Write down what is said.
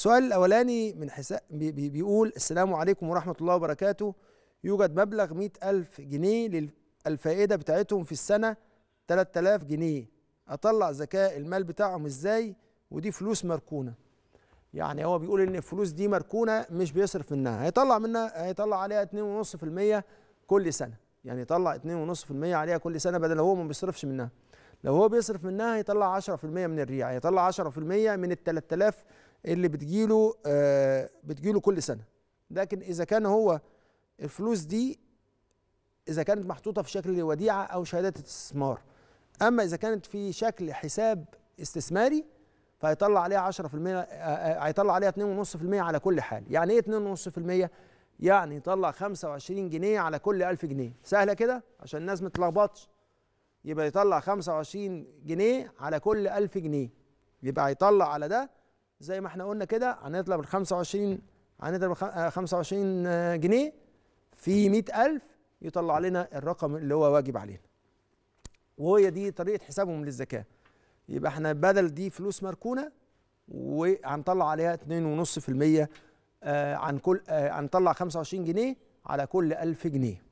السؤال الأولاني من حساب بي بيقول السلام عليكم ورحمة الله وبركاته يوجد مبلغ 100000 جنيه للفائدة بتاعتهم في السنة 3000 جنيه أطلع زكاة المال بتاعهم إزاي ودي فلوس مركونة يعني هو بيقول إن الفلوس دي مركونة مش بيصرف منها هيطلع منها هيطلع عليها 2.5% كل سنة يعني يطلع 2.5% عليها كل سنة بدل هو ما بيصرفش منها لو هو بيصرف منها هيطلع 10% من الريع هيطلع 10% من ال 3000 اللي بتجيله آه بتجيله كل سنه لكن اذا كان هو الفلوس دي اذا كانت محطوطه في شكل وديعه او شهادات استثمار اما اذا كانت في شكل حساب استثماري فهيطلع عليها 10% آه، آه، هيطلع عليها 2.5% على كل حال يعني ايه 2.5% يعني يطلع 25 جنيه على كل 1000 جنيه سهله كده عشان الناس ما تتلخبطش يبقى يطلع 25 جنيه على كل 1000 جنيه يبقى هيطلع على ده زي ما احنا قلنا كده هنطلع ب 25 هنضرب 25 جنيه في 100000 يطلع لنا الرقم اللي هو واجب علينا وهي دي طريقه حسابهم للزكاه يبقى احنا بدل دي فلوس مركونه وهنطلع عليها 2.5% آه، عن كل آه، هنطلع 25 جنيه على كل 1000 جنيه